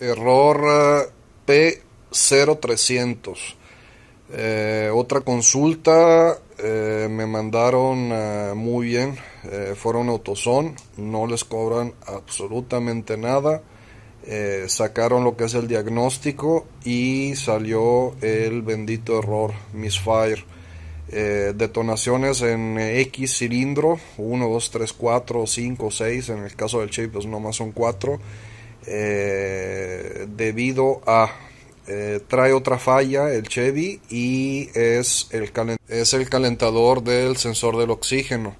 error eh, P0300. Eh, otra consulta eh, me mandaron muy bien, fueron autosón, no les cobran absolutamente nada. sacaron lo que es el diagnóstico y salió el bendito error misfire. detonaciones en X cilindro 1, 2, 3, 4, 5, 6. En el caso del Shape pues nomás son 4 eh, debido a eh, trae otra falla el Chevy y es el, es el calentador del sensor del oxígeno.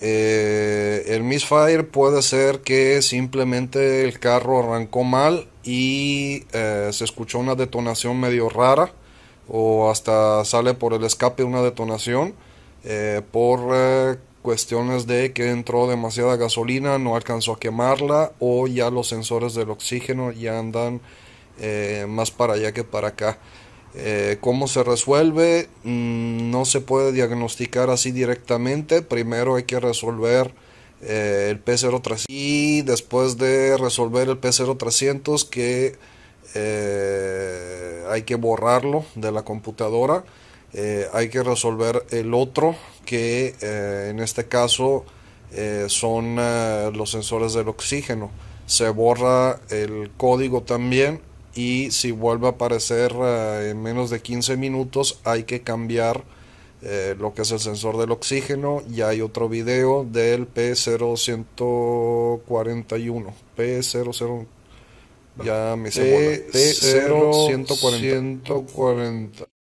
Eh, el misfire puede ser que simplemente el carro arrancó mal y se escuchó una detonación medio rara o hasta sale por el escape una detonación por cuestiones de que entró demasiada gasolina, no alcanzó a quemarla o ya los sensores del oxígeno ya andan eh, más para allá que para acá. Eh, ¿Cómo se resuelve? Mm, no se puede diagnosticar así directamente. Primero hay que resolver eh, el P0300 y después de resolver el P0300 que hay que borrarlo de la computadora. hay que resolver el otro que eh, en este caso eh, son eh, los sensores del oxígeno. Se borra el código también y si vuelve a aparecer en menos de 15 minutos hay que cambiar lo que es el sensor del oxígeno y hay otro video del P0141 P00 ya me sé p 0140